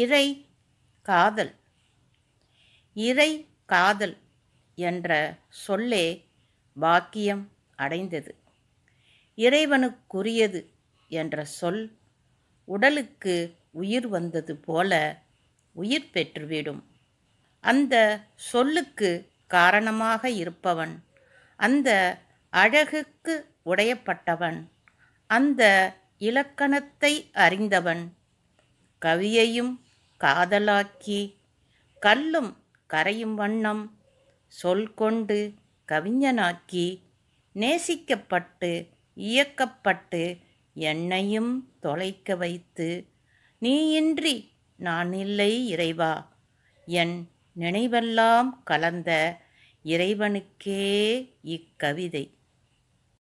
இறை காதல் இறை காதல் என்ற சொல்லே பாக்கியம் அடைந்தது இறைவனுக்குரியது என்ற சொல் உடலுக்கு உயிர் வந்தது போல உயிர் பெற்றுவிடும் அந்த சொல்லுக்கு காரணமாக இருப்பவன் அந்த அழகுக்கு உடையப்பட்டவன் அந்த இலக்கணத்தை அறிந்தவன் கவியையும் காதலாக்கி கல்லும் கரையும் வண்ணம் சொல் கொண்டு கவிஞனாக்கி நேசிக்கப்பட்டு இயக்கப்பட்டு என்னையும் தொலைக்க வைத்து நீயின்றி நான் இல்லை இறைவா என் நினைவெல்லாம் கலந்த இறைவனுக்கே இக்கவிதை